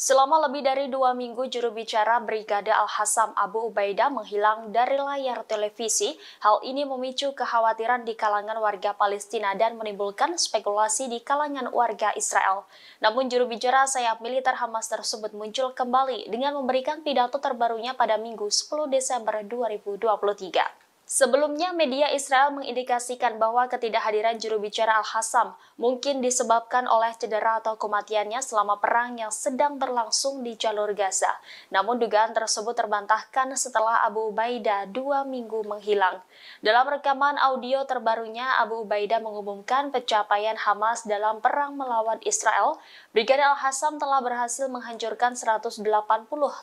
Selama lebih dari dua minggu, juru bicara Brigade al Hasam Abu Ubaidah menghilang dari layar televisi. Hal ini memicu kekhawatiran di kalangan warga Palestina dan menimbulkan spekulasi di kalangan warga Israel. Namun juru bicara sayap militer Hamas tersebut muncul kembali dengan memberikan pidato terbarunya pada Minggu 10 Desember 2023. Sebelumnya, media Israel mengindikasikan bahwa ketidakhadiran juru bicara Al-Hassam mungkin disebabkan oleh cedera atau kematiannya selama perang yang sedang berlangsung di jalur Gaza. Namun dugaan tersebut terbantahkan setelah Abu Ubaidah dua minggu menghilang. Dalam rekaman audio terbarunya, Abu Ubaidah mengumumkan pencapaian Hamas dalam perang melawan Israel. Brigadir Al-Hassam telah berhasil menghancurkan 180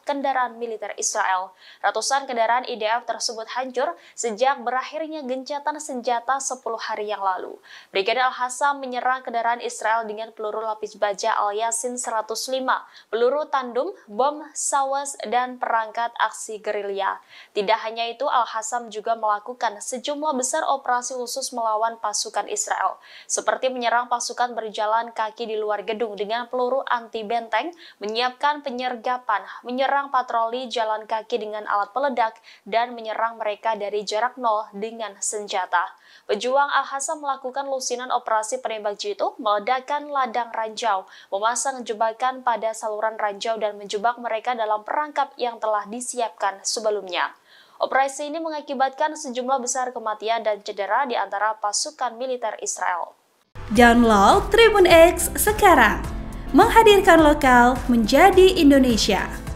kendaraan militer Israel. Ratusan kendaraan IDF tersebut hancur sejak sejak berakhirnya gencatan senjata 10 hari yang lalu. Brigadir Al-Hassam menyerang kendaraan Israel dengan peluru lapis baja Al-Yasin 105, peluru tandum, bom sawas, dan perangkat aksi gerilya. Tidak hanya itu, Al-Hassam juga melakukan sejumlah besar operasi khusus melawan pasukan Israel, seperti menyerang pasukan berjalan kaki di luar gedung dengan peluru anti-benteng, menyiapkan penyergapan, menyerang patroli jalan kaki dengan alat peledak, dan menyerang mereka dari jarak nol dengan senjata. Pejuang al Ahasa melakukan lusinan operasi penembak jitu, meledakan ladang ranjau, memasang jebakan pada saluran ranjau dan menjebak mereka dalam perangkap yang telah disiapkan sebelumnya. Operasi ini mengakibatkan sejumlah besar kematian dan cedera di antara pasukan militer Israel. Download Tribun X sekarang, menghadirkan lokal menjadi Indonesia.